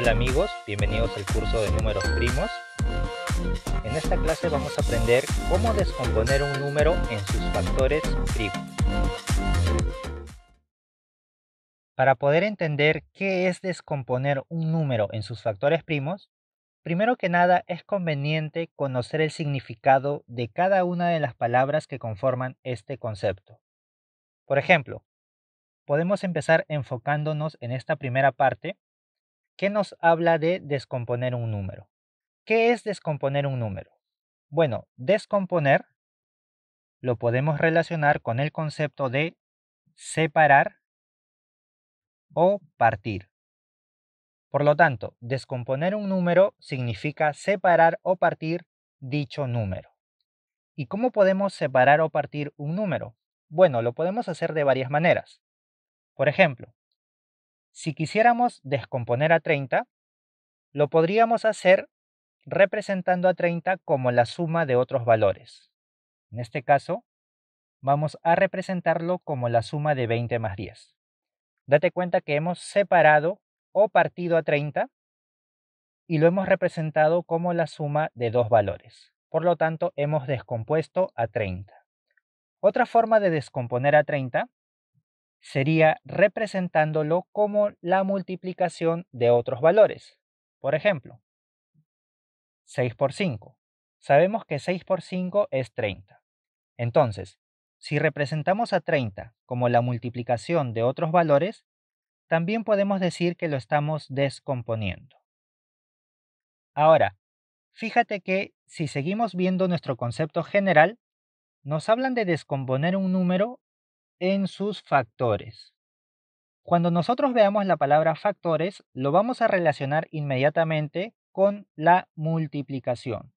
Hola amigos, bienvenidos al curso de números primos. En esta clase vamos a aprender cómo descomponer un número en sus factores primos. Para poder entender qué es descomponer un número en sus factores primos, primero que nada es conveniente conocer el significado de cada una de las palabras que conforman este concepto. Por ejemplo, podemos empezar enfocándonos en esta primera parte ¿Qué nos habla de descomponer un número. ¿Qué es descomponer un número? Bueno, descomponer lo podemos relacionar con el concepto de separar o partir. Por lo tanto, descomponer un número significa separar o partir dicho número. ¿Y cómo podemos separar o partir un número? Bueno, lo podemos hacer de varias maneras. Por ejemplo, si quisiéramos descomponer a 30, lo podríamos hacer representando a 30 como la suma de otros valores. En este caso, vamos a representarlo como la suma de 20 más 10. Date cuenta que hemos separado o partido a 30 y lo hemos representado como la suma de dos valores. Por lo tanto, hemos descompuesto a 30. Otra forma de descomponer a 30 sería representándolo como la multiplicación de otros valores. Por ejemplo, 6 por 5. Sabemos que 6 por 5 es 30. Entonces, si representamos a 30 como la multiplicación de otros valores, también podemos decir que lo estamos descomponiendo. Ahora, fíjate que si seguimos viendo nuestro concepto general, nos hablan de descomponer un número en sus factores. Cuando nosotros veamos la palabra factores, lo vamos a relacionar inmediatamente con la multiplicación.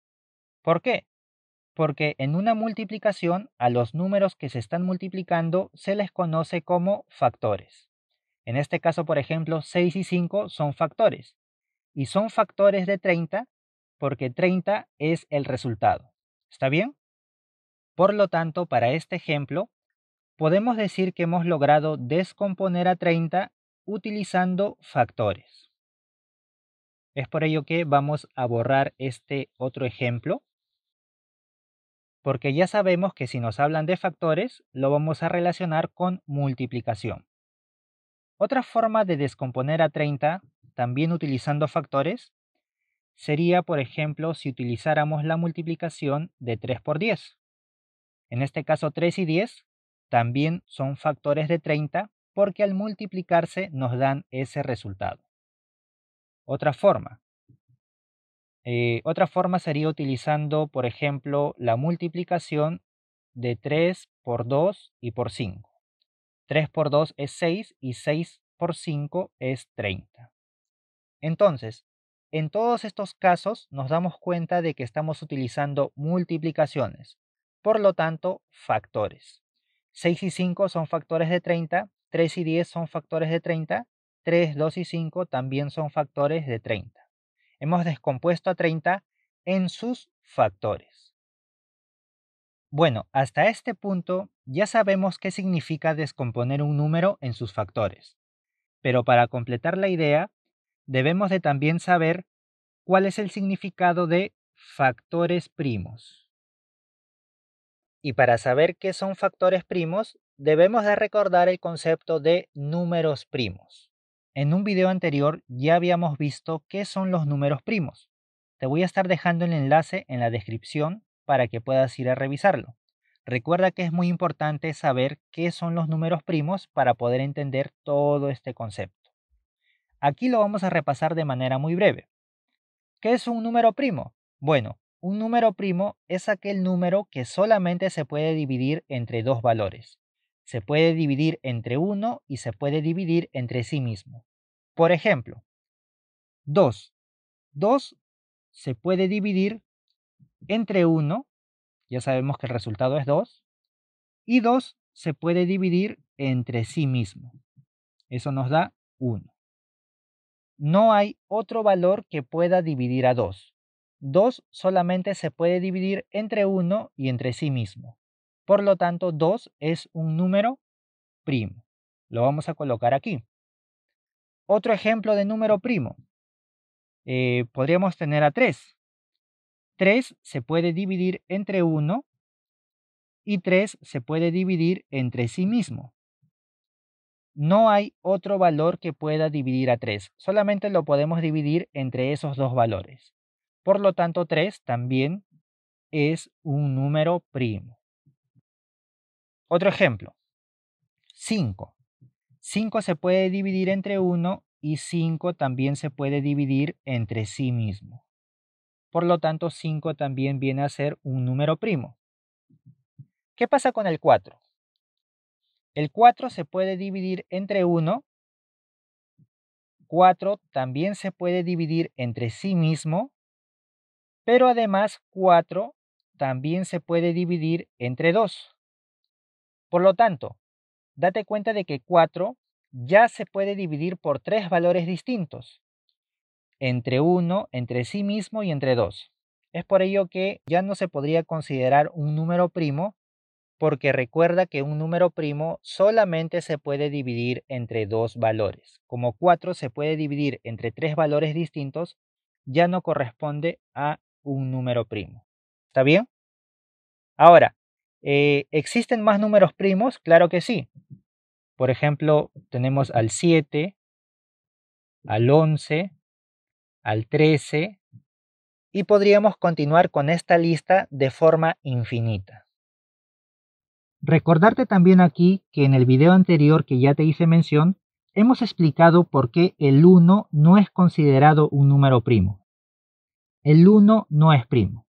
¿Por qué? Porque en una multiplicación a los números que se están multiplicando se les conoce como factores. En este caso, por ejemplo, 6 y 5 son factores. Y son factores de 30 porque 30 es el resultado. ¿Está bien? Por lo tanto, para este ejemplo, podemos decir que hemos logrado descomponer a 30 utilizando factores. Es por ello que vamos a borrar este otro ejemplo, porque ya sabemos que si nos hablan de factores, lo vamos a relacionar con multiplicación. Otra forma de descomponer a 30, también utilizando factores, sería, por ejemplo, si utilizáramos la multiplicación de 3 por 10. En este caso, 3 y 10 también son factores de 30 porque al multiplicarse nos dan ese resultado. Otra forma. Eh, otra forma sería utilizando, por ejemplo, la multiplicación de 3 por 2 y por 5. 3 por 2 es 6 y 6 por 5 es 30. Entonces, en todos estos casos nos damos cuenta de que estamos utilizando multiplicaciones, por lo tanto, factores. 6 y 5 son factores de 30, 3 y 10 son factores de 30, 3, 2 y 5 también son factores de 30. Hemos descompuesto a 30 en sus factores. Bueno, hasta este punto ya sabemos qué significa descomponer un número en sus factores. Pero para completar la idea, debemos de también saber cuál es el significado de factores primos. Y para saber qué son factores primos, debemos de recordar el concepto de números primos. En un video anterior ya habíamos visto qué son los números primos. Te voy a estar dejando el enlace en la descripción para que puedas ir a revisarlo. Recuerda que es muy importante saber qué son los números primos para poder entender todo este concepto. Aquí lo vamos a repasar de manera muy breve. ¿Qué es un número primo? Bueno, un número primo es aquel número que solamente se puede dividir entre dos valores. Se puede dividir entre 1 y se puede dividir entre sí mismo. Por ejemplo, 2. 2 se puede dividir entre 1, ya sabemos que el resultado es 2, y 2 se puede dividir entre sí mismo. Eso nos da 1. No hay otro valor que pueda dividir a 2. 2 solamente se puede dividir entre 1 y entre sí mismo. Por lo tanto, 2 es un número primo. Lo vamos a colocar aquí. Otro ejemplo de número primo. Eh, podríamos tener a 3. 3 se puede dividir entre 1 y 3 se puede dividir entre sí mismo. No hay otro valor que pueda dividir a 3, solamente lo podemos dividir entre esos dos valores. Por lo tanto, 3 también es un número primo. Otro ejemplo, 5. 5 se puede dividir entre 1 y 5 también se puede dividir entre sí mismo. Por lo tanto, 5 también viene a ser un número primo. ¿Qué pasa con el 4? El 4 se puede dividir entre 1. 4 también se puede dividir entre sí mismo pero además 4 también se puede dividir entre 2. Por lo tanto, date cuenta de que 4 ya se puede dividir por tres valores distintos, entre 1, entre sí mismo y entre 2. Es por ello que ya no se podría considerar un número primo, porque recuerda que un número primo solamente se puede dividir entre dos valores. Como 4 se puede dividir entre tres valores distintos, ya no corresponde a un número primo. ¿Está bien? Ahora, eh, ¿existen más números primos? Claro que sí. Por ejemplo, tenemos al 7, al 11, al 13, y podríamos continuar con esta lista de forma infinita. Recordarte también aquí que en el video anterior que ya te hice mención, hemos explicado por qué el 1 no es considerado un número primo. El 1 no es primo.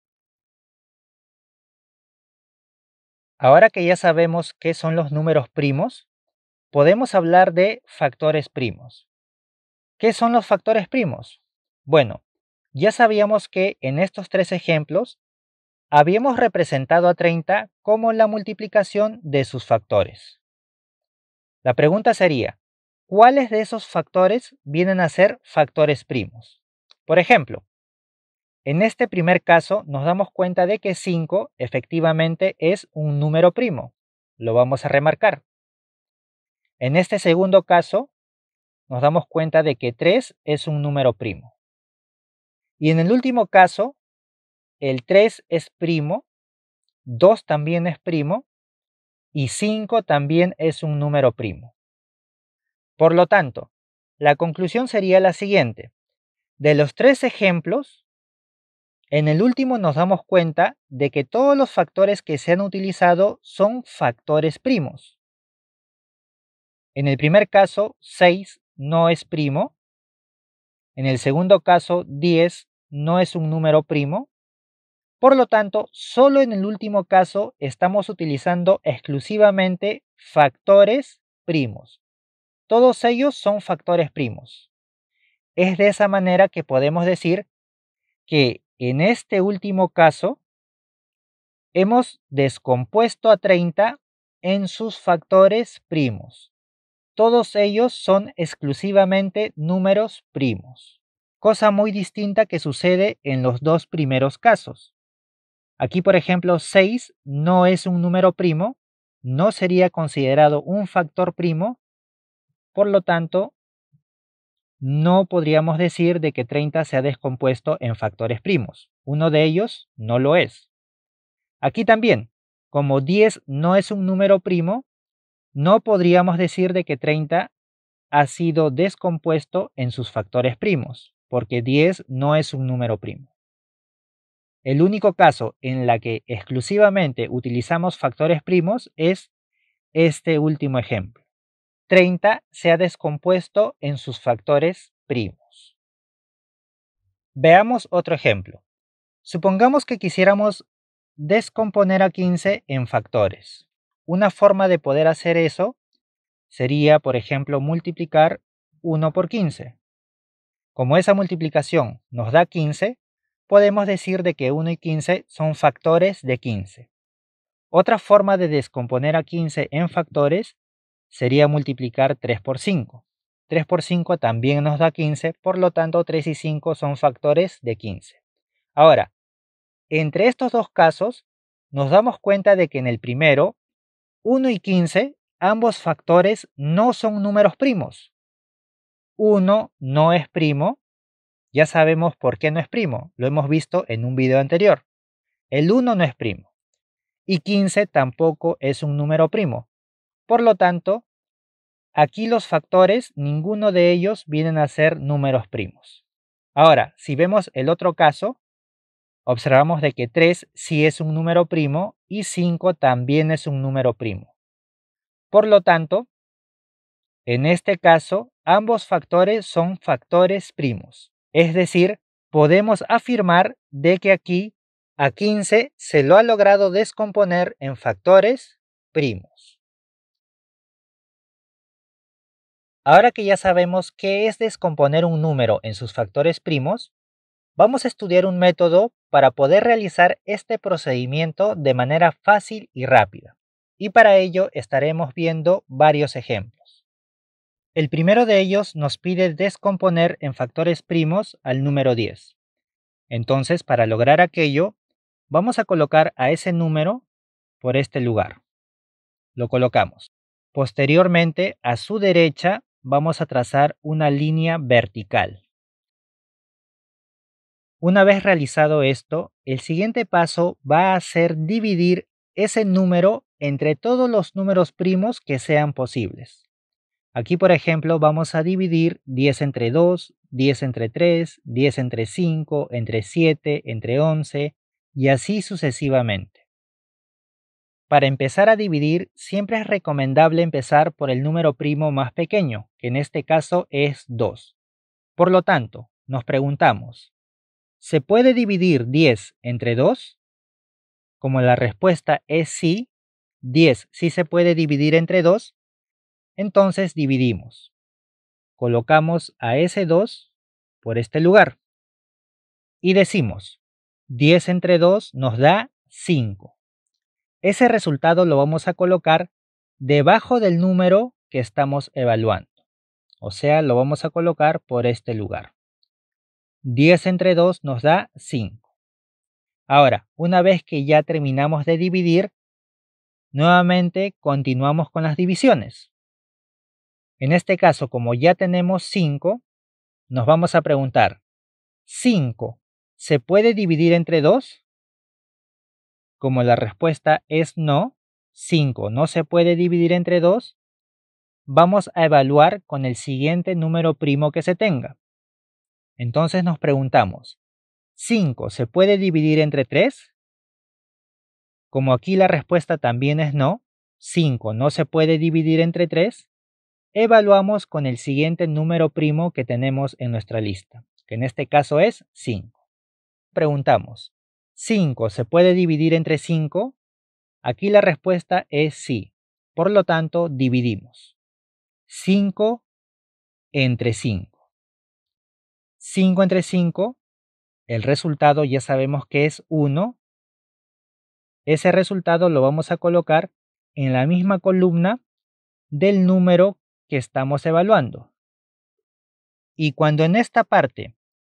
Ahora que ya sabemos qué son los números primos, podemos hablar de factores primos. ¿Qué son los factores primos? Bueno, ya sabíamos que en estos tres ejemplos habíamos representado a 30 como la multiplicación de sus factores. La pregunta sería, ¿cuáles de esos factores vienen a ser factores primos? Por ejemplo, en este primer caso nos damos cuenta de que 5 efectivamente es un número primo. Lo vamos a remarcar. En este segundo caso nos damos cuenta de que 3 es un número primo. Y en el último caso, el 3 es primo, 2 también es primo y 5 también es un número primo. Por lo tanto, la conclusión sería la siguiente. De los tres ejemplos, en el último nos damos cuenta de que todos los factores que se han utilizado son factores primos. En el primer caso, 6 no es primo. En el segundo caso, 10 no es un número primo. Por lo tanto, solo en el último caso estamos utilizando exclusivamente factores primos. Todos ellos son factores primos. Es de esa manera que podemos decir que en este último caso, hemos descompuesto a 30 en sus factores primos. Todos ellos son exclusivamente números primos, cosa muy distinta que sucede en los dos primeros casos. Aquí, por ejemplo, 6 no es un número primo, no sería considerado un factor primo, por lo tanto, no podríamos decir de que 30 se ha descompuesto en factores primos. Uno de ellos no lo es. Aquí también, como 10 no es un número primo, no podríamos decir de que 30 ha sido descompuesto en sus factores primos, porque 10 no es un número primo. El único caso en la que exclusivamente utilizamos factores primos es este último ejemplo. 30 se ha descompuesto en sus factores primos. Veamos otro ejemplo. Supongamos que quisiéramos descomponer a 15 en factores. Una forma de poder hacer eso sería, por ejemplo, multiplicar 1 por 15. Como esa multiplicación nos da 15, podemos decir de que 1 y 15 son factores de 15. Otra forma de descomponer a 15 en factores sería multiplicar 3 por 5. 3 por 5 también nos da 15, por lo tanto 3 y 5 son factores de 15. Ahora, entre estos dos casos, nos damos cuenta de que en el primero, 1 y 15, ambos factores no son números primos. 1 no es primo, ya sabemos por qué no es primo, lo hemos visto en un video anterior. El 1 no es primo y 15 tampoco es un número primo. Por lo tanto, Aquí los factores, ninguno de ellos vienen a ser números primos. Ahora, si vemos el otro caso, observamos de que 3 sí es un número primo y 5 también es un número primo. Por lo tanto, en este caso, ambos factores son factores primos. Es decir, podemos afirmar de que aquí a 15 se lo ha logrado descomponer en factores primos. Ahora que ya sabemos qué es descomponer un número en sus factores primos, vamos a estudiar un método para poder realizar este procedimiento de manera fácil y rápida. Y para ello estaremos viendo varios ejemplos. El primero de ellos nos pide descomponer en factores primos al número 10. Entonces, para lograr aquello, vamos a colocar a ese número por este lugar. Lo colocamos. Posteriormente, a su derecha, vamos a trazar una línea vertical. Una vez realizado esto, el siguiente paso va a ser dividir ese número entre todos los números primos que sean posibles. Aquí, por ejemplo, vamos a dividir 10 entre 2, 10 entre 3, 10 entre 5, entre 7, entre 11 y así sucesivamente. Para empezar a dividir, siempre es recomendable empezar por el número primo más pequeño, que en este caso es 2. Por lo tanto, nos preguntamos, ¿se puede dividir 10 entre 2? Como la respuesta es sí, 10 sí se puede dividir entre 2, entonces dividimos. Colocamos a ese 2 por este lugar y decimos, 10 entre 2 nos da 5. Ese resultado lo vamos a colocar debajo del número que estamos evaluando. O sea, lo vamos a colocar por este lugar. 10 entre 2 nos da 5. Ahora, una vez que ya terminamos de dividir, nuevamente continuamos con las divisiones. En este caso, como ya tenemos 5, nos vamos a preguntar, ¿5 se puede dividir entre 2? como la respuesta es no, 5 no se puede dividir entre 2, vamos a evaluar con el siguiente número primo que se tenga. Entonces nos preguntamos, ¿5 se puede dividir entre 3? Como aquí la respuesta también es no, 5 no se puede dividir entre 3, evaluamos con el siguiente número primo que tenemos en nuestra lista, que en este caso es 5. Preguntamos, 5 se puede dividir entre 5? Aquí la respuesta es sí. Por lo tanto, dividimos. 5 entre 5. 5 entre 5, el resultado ya sabemos que es 1. Ese resultado lo vamos a colocar en la misma columna del número que estamos evaluando. Y cuando en esta parte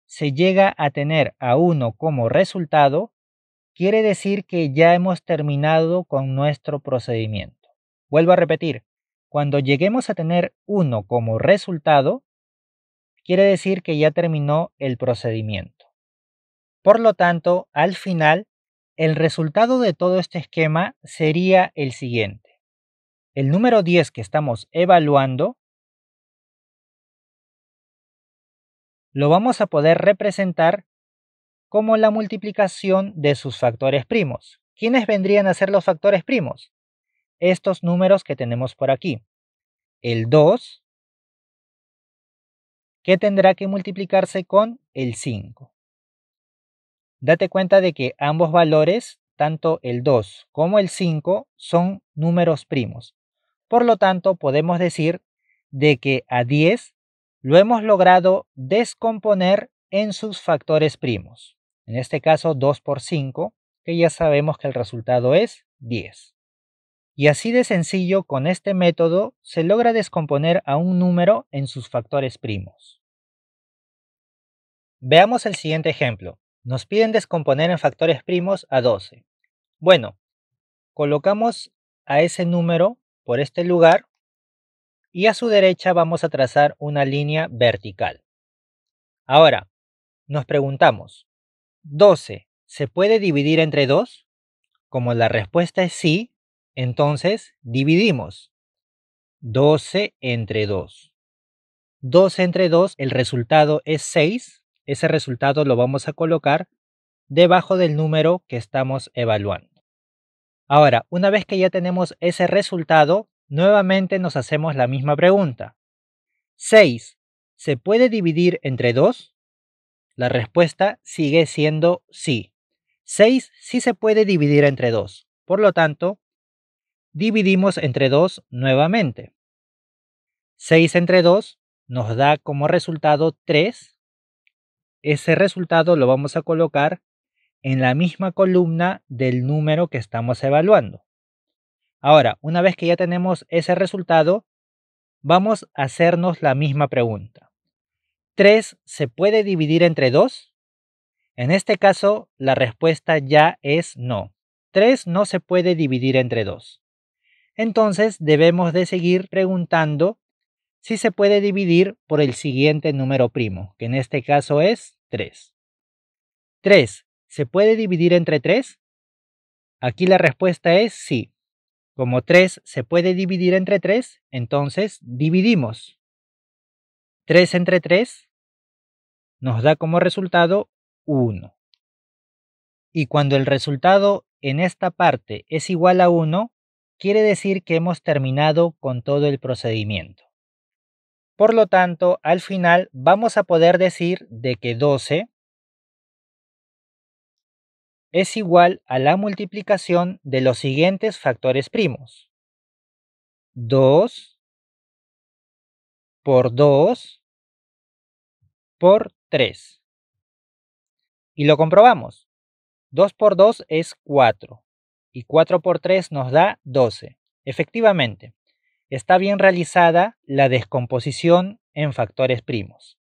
se llega a tener a 1 como resultado, quiere decir que ya hemos terminado con nuestro procedimiento. Vuelvo a repetir, cuando lleguemos a tener 1 como resultado, quiere decir que ya terminó el procedimiento. Por lo tanto, al final, el resultado de todo este esquema sería el siguiente. El número 10 que estamos evaluando lo vamos a poder representar como la multiplicación de sus factores primos. ¿Quiénes vendrían a ser los factores primos? Estos números que tenemos por aquí. El 2, que tendrá que multiplicarse con el 5. Date cuenta de que ambos valores, tanto el 2 como el 5, son números primos. Por lo tanto, podemos decir de que a 10 lo hemos logrado descomponer en sus factores primos. En este caso 2 por 5, que ya sabemos que el resultado es 10. Y así de sencillo, con este método se logra descomponer a un número en sus factores primos. Veamos el siguiente ejemplo. Nos piden descomponer en factores primos a 12. Bueno, colocamos a ese número por este lugar y a su derecha vamos a trazar una línea vertical. Ahora, nos preguntamos, ¿12 se puede dividir entre 2? Como la respuesta es sí, entonces dividimos 12 entre 2. 12 entre 2, el resultado es 6. Ese resultado lo vamos a colocar debajo del número que estamos evaluando. Ahora, una vez que ya tenemos ese resultado, Nuevamente nos hacemos la misma pregunta. 6. ¿Se puede dividir entre 2? La respuesta sigue siendo sí. 6 sí se puede dividir entre 2. Por lo tanto, dividimos entre 2 nuevamente. 6 entre 2 nos da como resultado 3. Ese resultado lo vamos a colocar en la misma columna del número que estamos evaluando. Ahora, una vez que ya tenemos ese resultado, vamos a hacernos la misma pregunta. ¿3 se puede dividir entre 2? En este caso, la respuesta ya es no. 3 no se puede dividir entre 2. Entonces, debemos de seguir preguntando si se puede dividir por el siguiente número primo, que en este caso es 3. 3. ¿Se puede dividir entre 3? Aquí la respuesta es sí. Como 3 se puede dividir entre 3, entonces dividimos. 3 entre 3 nos da como resultado 1. Y cuando el resultado en esta parte es igual a 1, quiere decir que hemos terminado con todo el procedimiento. Por lo tanto, al final vamos a poder decir de que 12 es igual a la multiplicación de los siguientes factores primos. 2 por 2 por 3. Y lo comprobamos. 2 por 2 es 4 y 4 por 3 nos da 12. Efectivamente, está bien realizada la descomposición en factores primos.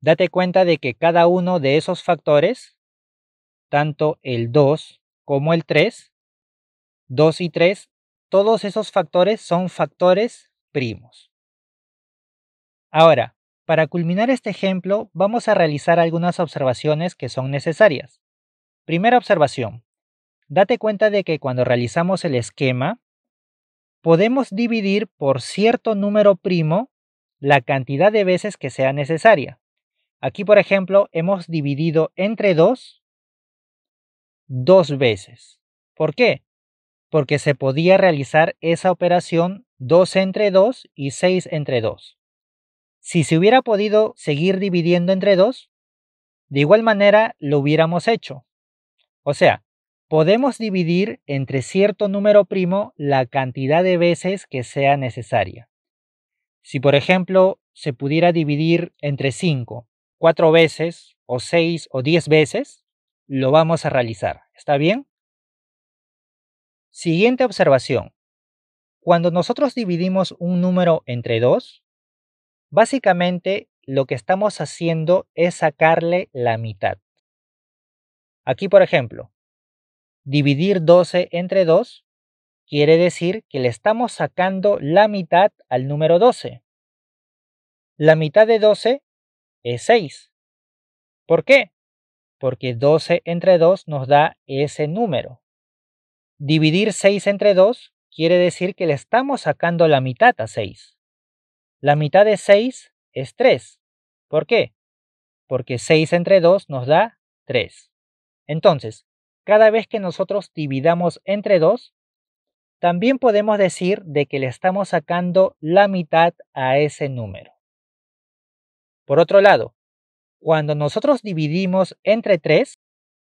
Date cuenta de que cada uno de esos factores tanto el 2 como el 3, 2 y 3, todos esos factores son factores primos. Ahora, para culminar este ejemplo, vamos a realizar algunas observaciones que son necesarias. Primera observación. Date cuenta de que cuando realizamos el esquema, podemos dividir por cierto número primo la cantidad de veces que sea necesaria. Aquí, por ejemplo, hemos dividido entre 2 dos veces. ¿Por qué? Porque se podía realizar esa operación 2 entre 2 y 6 entre 2. Si se hubiera podido seguir dividiendo entre 2, de igual manera lo hubiéramos hecho. O sea, podemos dividir entre cierto número primo la cantidad de veces que sea necesaria. Si por ejemplo se pudiera dividir entre 5, 4 veces o 6 o 10 veces, lo vamos a realizar. ¿Está bien? Siguiente observación. Cuando nosotros dividimos un número entre 2, básicamente lo que estamos haciendo es sacarle la mitad. Aquí, por ejemplo, dividir 12 entre 2 quiere decir que le estamos sacando la mitad al número 12. La mitad de 12 es 6. ¿Por qué? porque 12 entre 2 nos da ese número. Dividir 6 entre 2 quiere decir que le estamos sacando la mitad a 6. La mitad de 6 es 3. ¿Por qué? Porque 6 entre 2 nos da 3. Entonces, cada vez que nosotros dividamos entre 2, también podemos decir de que le estamos sacando la mitad a ese número. Por otro lado, cuando nosotros dividimos entre 3,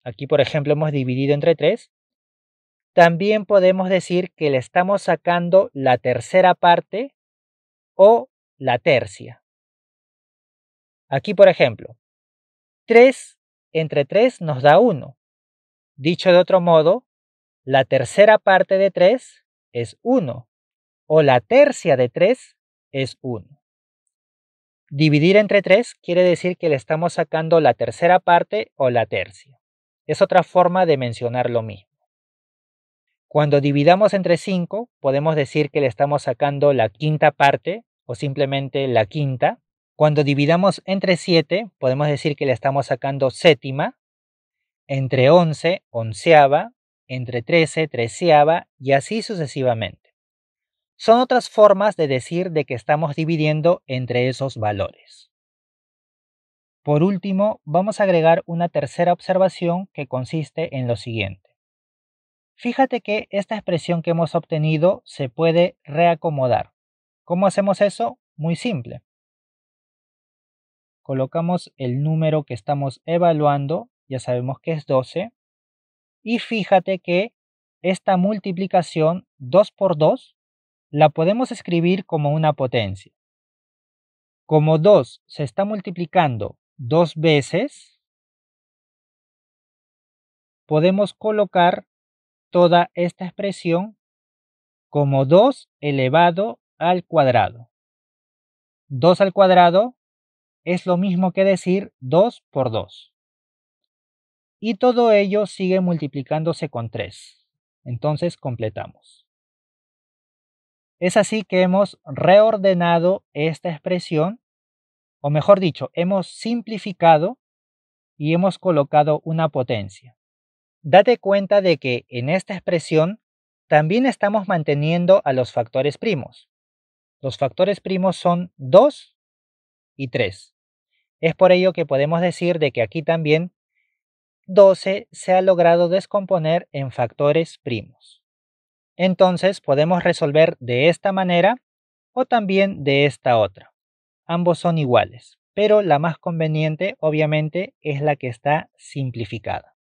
aquí por ejemplo hemos dividido entre 3, también podemos decir que le estamos sacando la tercera parte o la tercia. Aquí por ejemplo, 3 entre 3 nos da 1. Dicho de otro modo, la tercera parte de 3 es 1 o la tercia de 3 es 1. Dividir entre 3 quiere decir que le estamos sacando la tercera parte o la tercia. Es otra forma de mencionar lo mismo. Cuando dividamos entre 5, podemos decir que le estamos sacando la quinta parte o simplemente la quinta. Cuando dividamos entre 7, podemos decir que le estamos sacando séptima. Entre 11, onceava. Entre 13, treceava y así sucesivamente son otras formas de decir de que estamos dividiendo entre esos valores. Por último, vamos a agregar una tercera observación que consiste en lo siguiente. Fíjate que esta expresión que hemos obtenido se puede reacomodar. ¿Cómo hacemos eso? Muy simple. Colocamos el número que estamos evaluando, ya sabemos que es 12, y fíjate que esta multiplicación 2 por 2 la podemos escribir como una potencia. Como 2 se está multiplicando dos veces, podemos colocar toda esta expresión como 2 elevado al cuadrado. 2 al cuadrado es lo mismo que decir 2 por 2. Y todo ello sigue multiplicándose con 3. Entonces completamos. Es así que hemos reordenado esta expresión, o mejor dicho, hemos simplificado y hemos colocado una potencia. Date cuenta de que en esta expresión también estamos manteniendo a los factores primos. Los factores primos son 2 y 3. Es por ello que podemos decir de que aquí también 12 se ha logrado descomponer en factores primos. Entonces podemos resolver de esta manera o también de esta otra. Ambos son iguales, pero la más conveniente obviamente es la que está simplificada.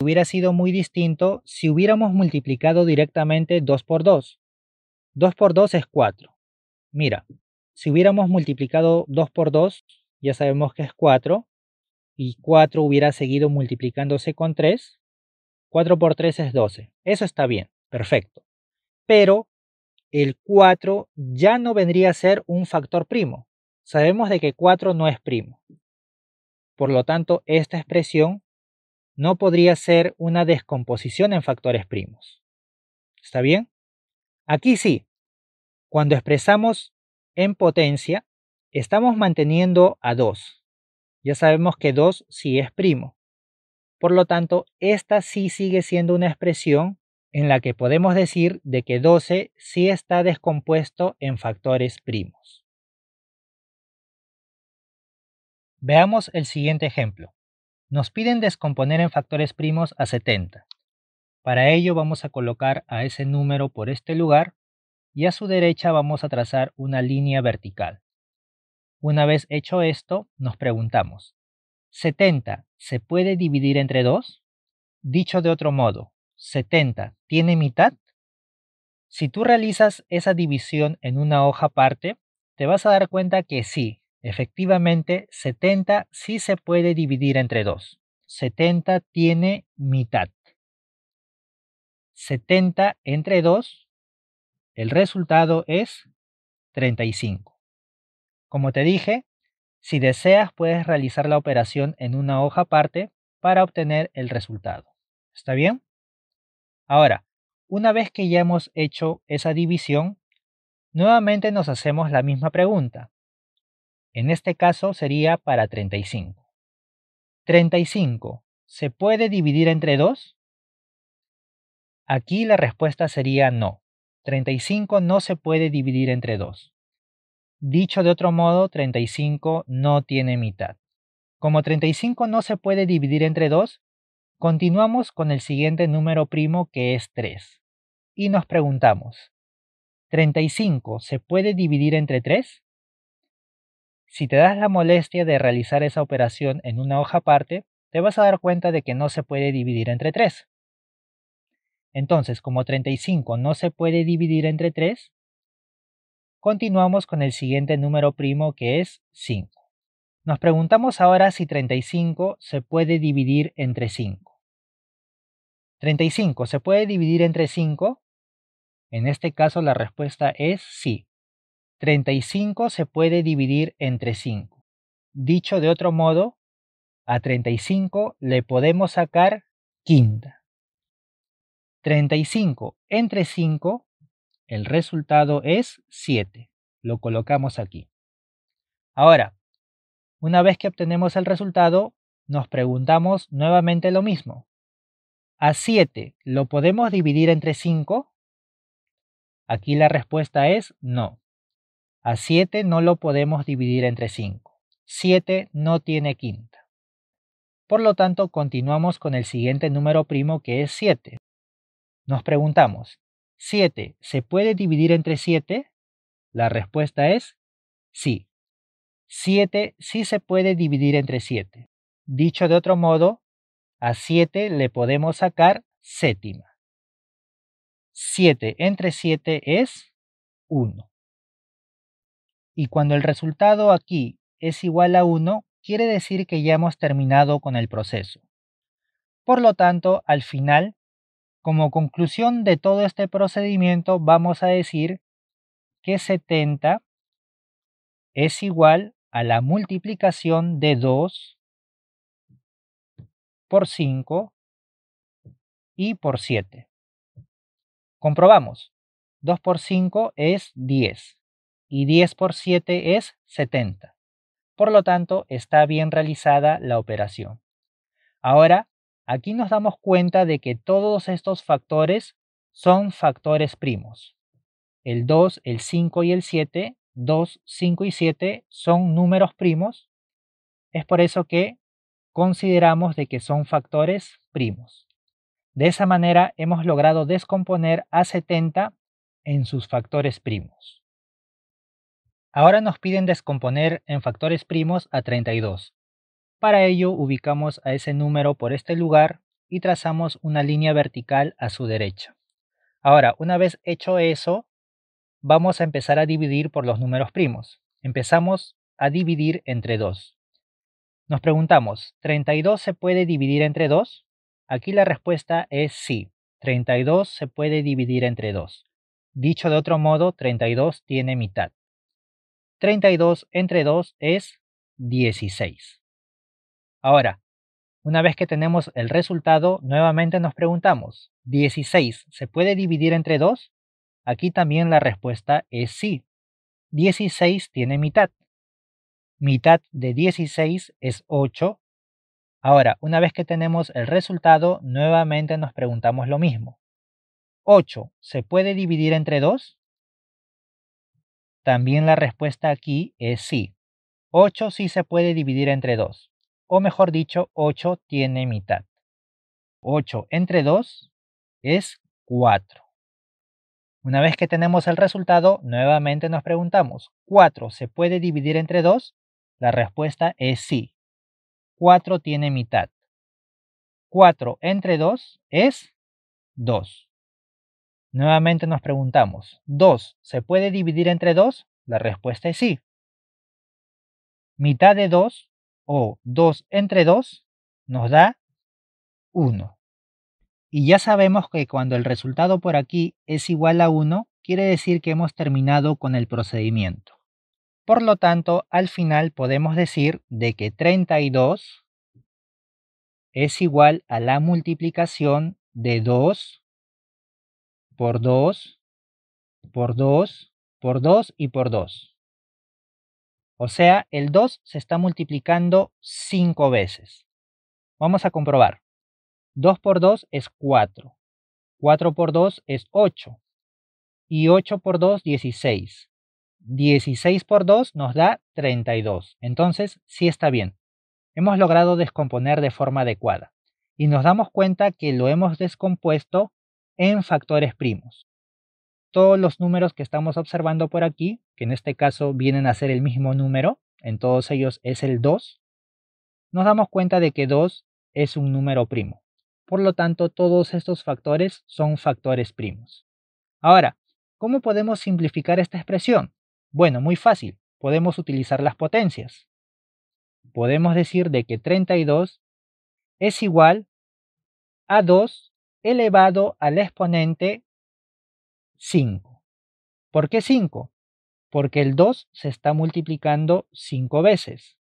Hubiera sido muy distinto si hubiéramos multiplicado directamente 2 por 2. 2 por 2 es 4. Mira, si hubiéramos multiplicado 2 por 2, ya sabemos que es 4, y 4 hubiera seguido multiplicándose con 3, 4 por 3 es 12. Eso está bien. Perfecto. Pero el 4 ya no vendría a ser un factor primo. Sabemos de que 4 no es primo. Por lo tanto, esta expresión no podría ser una descomposición en factores primos. ¿Está bien? Aquí sí. Cuando expresamos en potencia, estamos manteniendo a 2. Ya sabemos que 2 sí es primo. Por lo tanto, esta sí sigue siendo una expresión en la que podemos decir de que 12 sí está descompuesto en factores primos. Veamos el siguiente ejemplo. Nos piden descomponer en factores primos a 70. Para ello vamos a colocar a ese número por este lugar y a su derecha vamos a trazar una línea vertical. Una vez hecho esto, nos preguntamos, ¿70 se puede dividir entre 2? Dicho de otro modo, 70 tiene mitad, si tú realizas esa división en una hoja aparte, te vas a dar cuenta que sí, efectivamente 70 sí se puede dividir entre 2. 70 tiene mitad. 70 entre 2, el resultado es 35. Como te dije, si deseas puedes realizar la operación en una hoja aparte para obtener el resultado. ¿Está bien? Ahora, una vez que ya hemos hecho esa división, nuevamente nos hacemos la misma pregunta. En este caso sería para 35. 35. ¿Se puede dividir entre 2? Aquí la respuesta sería no. 35 no se puede dividir entre 2. Dicho de otro modo, 35 no tiene mitad. Como 35 no se puede dividir entre 2, Continuamos con el siguiente número primo que es 3. Y nos preguntamos, ¿35 se puede dividir entre 3? Si te das la molestia de realizar esa operación en una hoja aparte, te vas a dar cuenta de que no se puede dividir entre 3. Entonces, como 35 no se puede dividir entre 3, continuamos con el siguiente número primo que es 5. Nos preguntamos ahora si 35 se puede dividir entre 5. 35. ¿Se puede dividir entre 5? En este caso la respuesta es sí. 35 se puede dividir entre 5. Dicho de otro modo, a 35 le podemos sacar quinta. 35 entre 5, el resultado es 7. Lo colocamos aquí. Ahora, una vez que obtenemos el resultado, nos preguntamos nuevamente lo mismo a 7 lo podemos dividir entre 5? Aquí la respuesta es no. A 7 no lo podemos dividir entre 5. 7 no tiene quinta. Por lo tanto, continuamos con el siguiente número primo que es 7. Nos preguntamos, ¿7 se puede dividir entre 7? La respuesta es sí. 7 sí se puede dividir entre 7. Dicho de otro modo, a 7 le podemos sacar séptima. 7 entre 7 es 1. Y cuando el resultado aquí es igual a 1, quiere decir que ya hemos terminado con el proceso. Por lo tanto, al final, como conclusión de todo este procedimiento, vamos a decir que 70 es igual a la multiplicación de 2 por 5 y por 7. Comprobamos. 2 por 5 es 10 y 10 por 7 es 70. Por lo tanto, está bien realizada la operación. Ahora, aquí nos damos cuenta de que todos estos factores son factores primos. El 2, el 5 y el 7, 2, 5 y 7 son números primos. Es por eso que consideramos de que son factores primos. De esa manera hemos logrado descomponer a 70 en sus factores primos. Ahora nos piden descomponer en factores primos a 32. Para ello ubicamos a ese número por este lugar y trazamos una línea vertical a su derecha. Ahora, una vez hecho eso, vamos a empezar a dividir por los números primos. Empezamos a dividir entre 2. Nos preguntamos, ¿32 se puede dividir entre 2? Aquí la respuesta es sí, 32 se puede dividir entre 2. Dicho de otro modo, 32 tiene mitad. 32 entre 2 es 16. Ahora, una vez que tenemos el resultado, nuevamente nos preguntamos, ¿16 se puede dividir entre 2? Aquí también la respuesta es sí. 16 tiene mitad mitad de 16 es 8. Ahora, una vez que tenemos el resultado, nuevamente nos preguntamos lo mismo. 8, ¿se puede dividir entre 2? También la respuesta aquí es sí. 8 sí se puede dividir entre 2. O mejor dicho, 8 tiene mitad. 8 entre 2 es 4. Una vez que tenemos el resultado, nuevamente nos preguntamos, ¿4 se puede dividir entre 2? La respuesta es sí. 4 tiene mitad. 4 entre 2 es 2. Nuevamente nos preguntamos, ¿2 se puede dividir entre 2? La respuesta es sí. Mitad de 2 o 2 entre 2 nos da 1. Y ya sabemos que cuando el resultado por aquí es igual a 1, quiere decir que hemos terminado con el procedimiento. Por lo tanto, al final podemos decir de que 32 es igual a la multiplicación de 2 por 2 por 2 por 2 y por 2. O sea, el 2 se está multiplicando 5 veces. Vamos a comprobar. 2 por 2 es 4. 4 por 2 es 8. Y 8 por 2, 16. 16 por 2 nos da 32. Entonces, sí está bien. Hemos logrado descomponer de forma adecuada. Y nos damos cuenta que lo hemos descompuesto en factores primos. Todos los números que estamos observando por aquí, que en este caso vienen a ser el mismo número, en todos ellos es el 2, nos damos cuenta de que 2 es un número primo. Por lo tanto, todos estos factores son factores primos. Ahora, ¿cómo podemos simplificar esta expresión? Bueno, muy fácil. Podemos utilizar las potencias. Podemos decir de que 32 es igual a 2 elevado al exponente 5. ¿Por qué 5? Porque el 2 se está multiplicando 5 veces.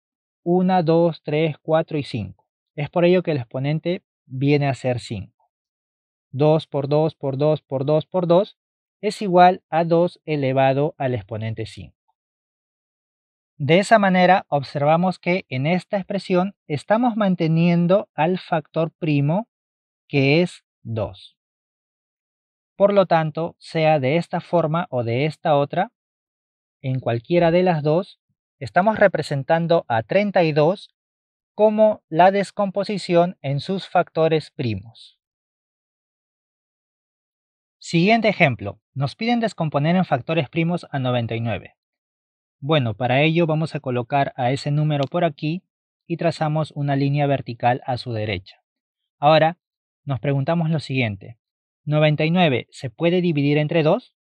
1, 2, 3, 4 y 5. Es por ello que el exponente viene a ser 5. 2 por 2 por 2 por 2 por 2 es igual a 2 elevado al exponente 5. De esa manera observamos que en esta expresión estamos manteniendo al factor primo que es 2. Por lo tanto, sea de esta forma o de esta otra, en cualquiera de las dos, estamos representando a 32 como la descomposición en sus factores primos. Siguiente ejemplo. Nos piden descomponer en factores primos a 99. Bueno, para ello vamos a colocar a ese número por aquí y trazamos una línea vertical a su derecha. Ahora, nos preguntamos lo siguiente. ¿99 se puede dividir entre 2?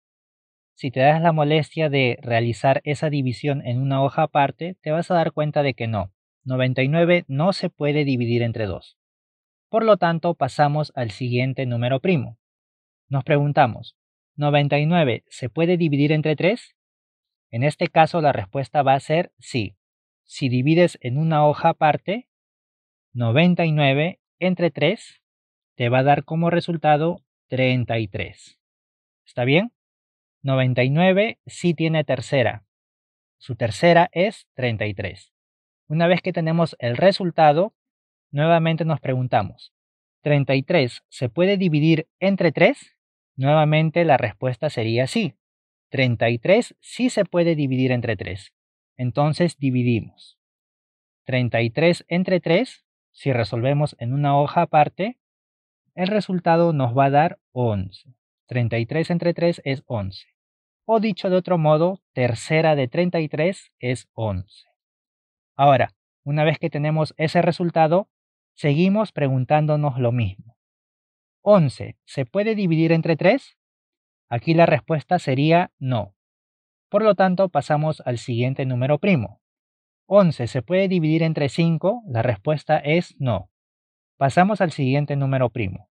Si te das la molestia de realizar esa división en una hoja aparte, te vas a dar cuenta de que no. 99 no se puede dividir entre 2. Por lo tanto, pasamos al siguiente número primo. Nos preguntamos, ¿99 se puede dividir entre 3? En este caso la respuesta va a ser sí. Si divides en una hoja aparte, 99 entre 3 te va a dar como resultado 33. ¿Está bien? 99 sí tiene tercera. Su tercera es 33. Una vez que tenemos el resultado, nuevamente nos preguntamos, ¿33 se puede dividir entre 3? Nuevamente la respuesta sería sí. 33 sí se puede dividir entre 3. Entonces dividimos. 33 entre 3, si resolvemos en una hoja aparte, el resultado nos va a dar 11. 33 entre 3 es 11. O dicho de otro modo, tercera de 33 es 11. Ahora, una vez que tenemos ese resultado, seguimos preguntándonos lo mismo. 11. ¿Se puede dividir entre 3? Aquí la respuesta sería no. Por lo tanto, pasamos al siguiente número primo. 11. ¿Se puede dividir entre 5? La respuesta es no. Pasamos al siguiente número primo.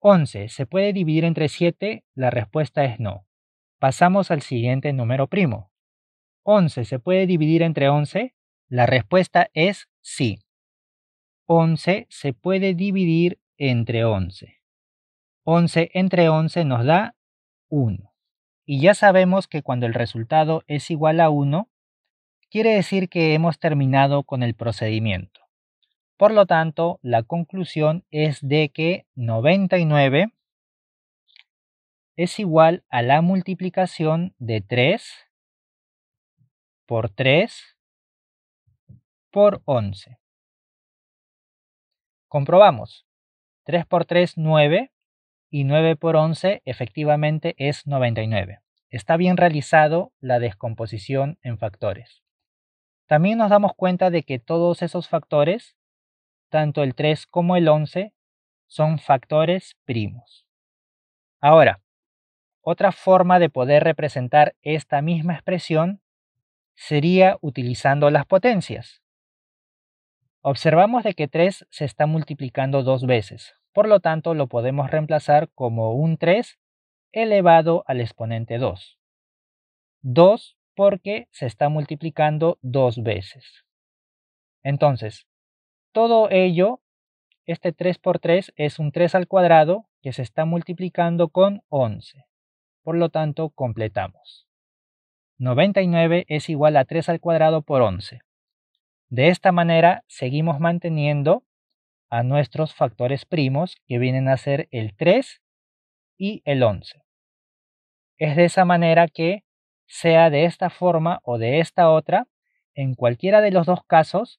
11. ¿Se puede dividir entre 7? La respuesta es no. Pasamos al siguiente número primo. 11. ¿Se puede dividir entre 11? La respuesta es sí. 11 se puede dividir entre 11. 11 entre 11 nos da 1. Y ya sabemos que cuando el resultado es igual a 1, quiere decir que hemos terminado con el procedimiento. Por lo tanto, la conclusión es de que 99 es igual a la multiplicación de 3 por 3 por 11. Comprobamos. 3 por 3, 9 y 9 por 11 efectivamente es 99. Está bien realizado la descomposición en factores. También nos damos cuenta de que todos esos factores, tanto el 3 como el 11, son factores primos. Ahora, otra forma de poder representar esta misma expresión sería utilizando las potencias. Observamos de que 3 se está multiplicando dos veces, por lo tanto, lo podemos reemplazar como un 3 elevado al exponente 2. 2 porque se está multiplicando dos veces. Entonces, todo ello, este 3 por 3 es un 3 al cuadrado que se está multiplicando con 11. Por lo tanto, completamos. 99 es igual a 3 al cuadrado por 11. De esta manera, seguimos manteniendo a nuestros factores primos que vienen a ser el 3 y el 11. Es de esa manera que, sea de esta forma o de esta otra, en cualquiera de los dos casos,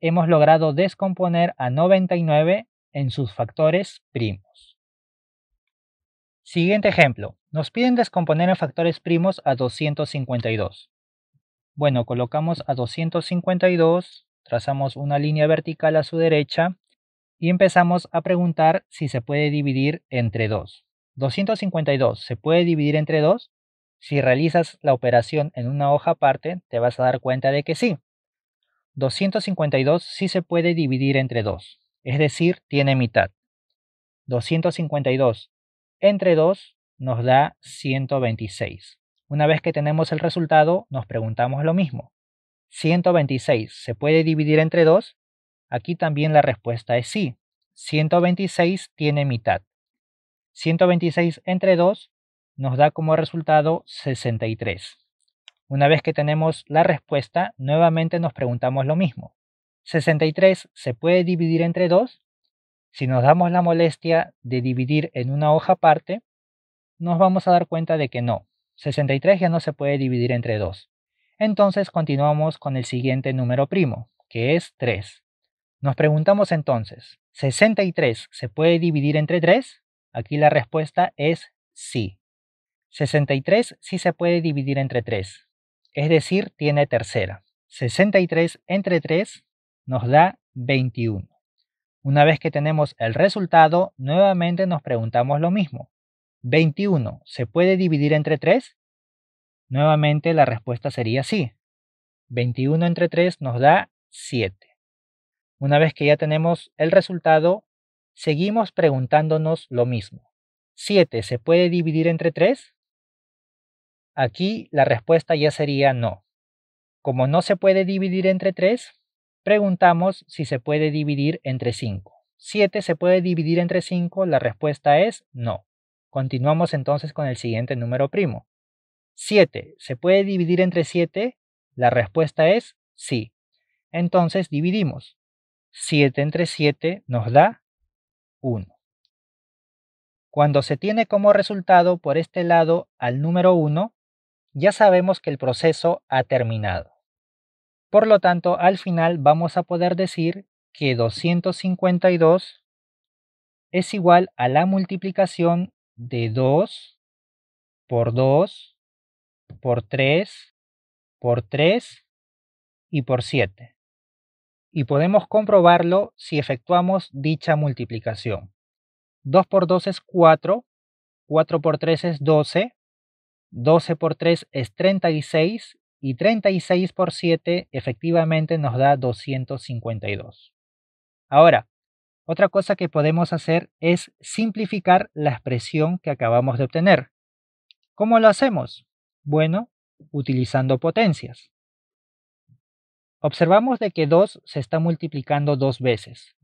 hemos logrado descomponer a 99 en sus factores primos. Siguiente ejemplo. Nos piden descomponer en factores primos a 252. Bueno, colocamos a 252, trazamos una línea vertical a su derecha y empezamos a preguntar si se puede dividir entre 2. 252 se puede dividir entre 2. Si realizas la operación en una hoja aparte, te vas a dar cuenta de que sí. 252 sí se puede dividir entre 2, es decir, tiene mitad. 252 entre 2 nos da 126. Una vez que tenemos el resultado, nos preguntamos lo mismo. 126 se puede dividir entre 2. Aquí también la respuesta es sí. 126 tiene mitad. 126 entre 2 nos da como resultado 63. Una vez que tenemos la respuesta, nuevamente nos preguntamos lo mismo. 63 se puede dividir entre 2. Si nos damos la molestia de dividir en una hoja aparte, nos vamos a dar cuenta de que no. 63 ya no se puede dividir entre 2. Entonces continuamos con el siguiente número primo, que es 3. Nos preguntamos entonces, ¿63 se puede dividir entre 3? Aquí la respuesta es sí. 63 sí se puede dividir entre 3, es decir, tiene tercera. 63 entre 3 nos da 21. Una vez que tenemos el resultado, nuevamente nos preguntamos lo mismo. 21 se puede dividir entre 3? Nuevamente la respuesta sería sí. 21 entre 3 nos da 7. Una vez que ya tenemos el resultado, seguimos preguntándonos lo mismo. 7 se puede dividir entre 3? Aquí la respuesta ya sería no. Como no se puede dividir entre 3, preguntamos si se puede dividir entre 5. 7 se puede dividir entre 5, la respuesta es no. Continuamos entonces con el siguiente número primo. 7 se puede dividir entre 7, la respuesta es sí. Entonces dividimos. 7 entre 7 nos da 1. Cuando se tiene como resultado por este lado al número 1, ya sabemos que el proceso ha terminado. Por lo tanto, al final vamos a poder decir que 252 es igual a la multiplicación de 2 por 2 por 3 por 3 y por 7 y podemos comprobarlo si efectuamos dicha multiplicación. 2 por 2 es 4, 4 por 3 es 12, 12 por 3 es 36 y 36 por 7 efectivamente nos da 252. Ahora, otra cosa que podemos hacer es simplificar la expresión que acabamos de obtener. ¿Cómo lo hacemos? Bueno, utilizando potencias. Observamos de que 2 se está multiplicando dos veces.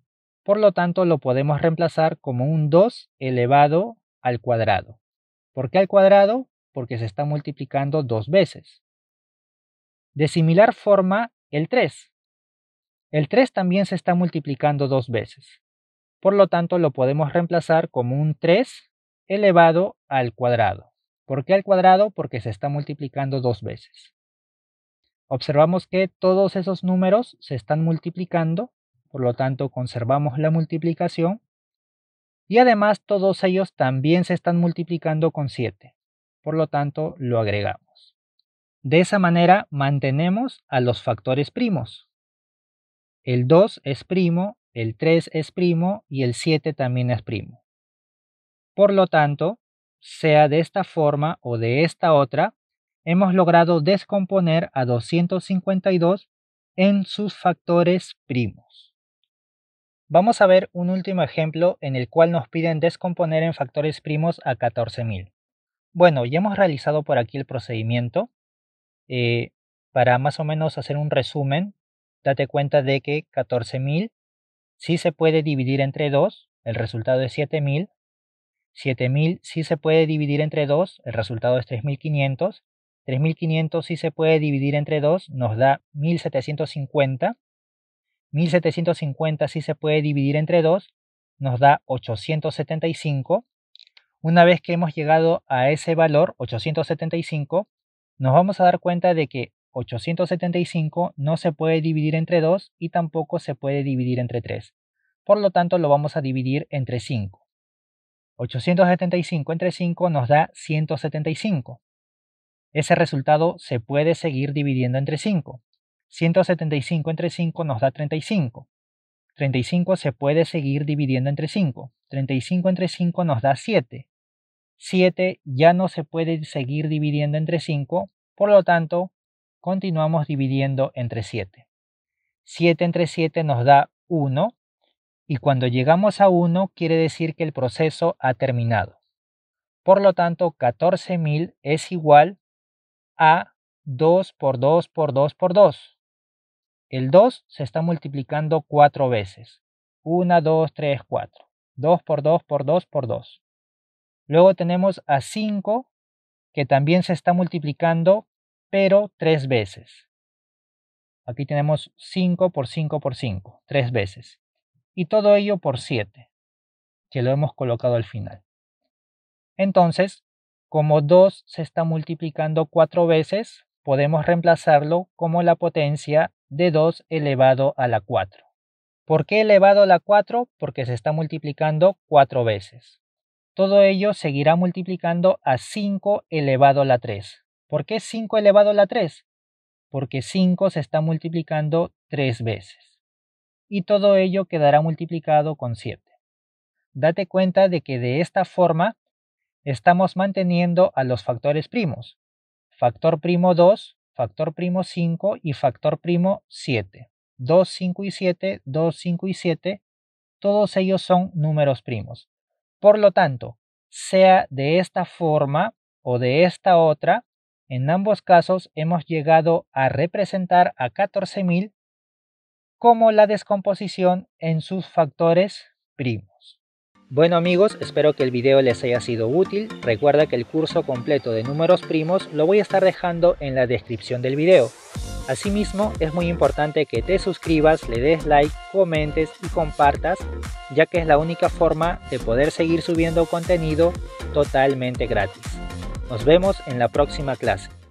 Por lo tanto, lo podemos reemplazar como un 2 elevado al cuadrado. ¿Por qué al cuadrado? Porque se está multiplicando dos veces. De similar forma, el 3. El 3 también se está multiplicando dos veces. Por lo tanto, lo podemos reemplazar como un 3 elevado al cuadrado. ¿Por qué al cuadrado? Porque se está multiplicando dos veces observamos que todos esos números se están multiplicando, por lo tanto conservamos la multiplicación, y además todos ellos también se están multiplicando con 7, por lo tanto lo agregamos. De esa manera mantenemos a los factores primos. El 2 es primo, el 3 es primo y el 7 también es primo. Por lo tanto, sea de esta forma o de esta otra, hemos logrado descomponer a 252 en sus factores primos. Vamos a ver un último ejemplo en el cual nos piden descomponer en factores primos a 14.000. Bueno, ya hemos realizado por aquí el procedimiento. Eh, para más o menos hacer un resumen, date cuenta de que 14.000 sí se puede dividir entre 2, el resultado es 7.000. 7.000 sí se puede dividir entre 2, el resultado es 3.500. 3500 si se puede dividir entre 2 nos da 1750. 1750 si se puede dividir entre 2 nos da 875. Una vez que hemos llegado a ese valor, 875, nos vamos a dar cuenta de que 875 no se puede dividir entre 2 y tampoco se puede dividir entre 3. Por lo tanto, lo vamos a dividir entre 5. 875 entre 5 nos da 175. Ese resultado se puede seguir dividiendo entre 5. 175 entre 5 nos da 35. 35 se puede seguir dividiendo entre 5. 35 entre 5 nos da 7. 7 ya no se puede seguir dividiendo entre 5, por lo tanto, continuamos dividiendo entre 7. 7 entre 7 nos da 1 y cuando llegamos a 1 quiere decir que el proceso ha terminado. Por lo tanto, 14.000 es igual a 2 por 2 por 2 por 2. El 2 se está multiplicando 4 veces. 1, 2, 3, 4. 2 por 2 por 2 por 2. Luego tenemos a 5, que también se está multiplicando, pero 3 veces. Aquí tenemos 5 por 5 por 5, 3 veces. Y todo ello por 7, que lo hemos colocado al final. Entonces, como 2 se está multiplicando 4 veces, podemos reemplazarlo como la potencia de 2 elevado a la 4. ¿Por qué elevado a la 4? Porque se está multiplicando 4 veces. Todo ello seguirá multiplicando a 5 elevado a la 3. ¿Por qué 5 elevado a la 3? Porque 5 se está multiplicando 3 veces. Y todo ello quedará multiplicado con 7. Date cuenta de que de esta forma estamos manteniendo a los factores primos. Factor primo 2, factor primo 5 y factor primo 7. 2, 5 y 7, 2, 5 y 7, todos ellos son números primos. Por lo tanto, sea de esta forma o de esta otra, en ambos casos hemos llegado a representar a 14.000 como la descomposición en sus factores primos. Bueno amigos, espero que el video les haya sido útil. Recuerda que el curso completo de números primos lo voy a estar dejando en la descripción del video. Asimismo, es muy importante que te suscribas, le des like, comentes y compartas, ya que es la única forma de poder seguir subiendo contenido totalmente gratis. Nos vemos en la próxima clase.